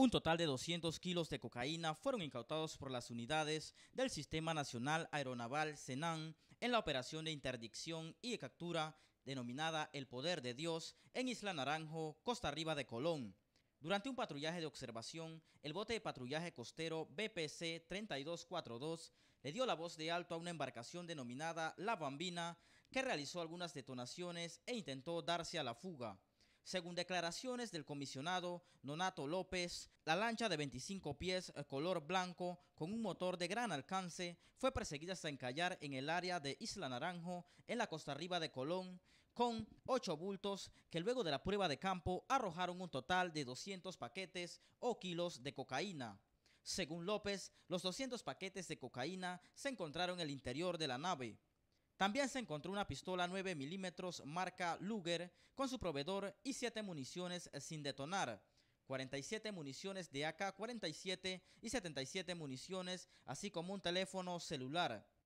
Un total de 200 kilos de cocaína fueron incautados por las unidades del Sistema Nacional Aeronaval Senan en la operación de interdicción y captura denominada El Poder de Dios en Isla Naranjo, Costa Arriba de Colón. Durante un patrullaje de observación, el bote de patrullaje costero BPC 3242 le dio la voz de alto a una embarcación denominada La Bambina, que realizó algunas detonaciones e intentó darse a la fuga. Según declaraciones del comisionado Nonato López, la lancha de 25 pies eh, color blanco con un motor de gran alcance fue perseguida hasta encallar en el área de Isla Naranjo, en la costa arriba de Colón, con ocho bultos que luego de la prueba de campo arrojaron un total de 200 paquetes o kilos de cocaína. Según López, los 200 paquetes de cocaína se encontraron en el interior de la nave. También se encontró una pistola 9 mm marca Luger con su proveedor y 7 municiones sin detonar. 47 municiones de AK-47 y 77 municiones, así como un teléfono celular.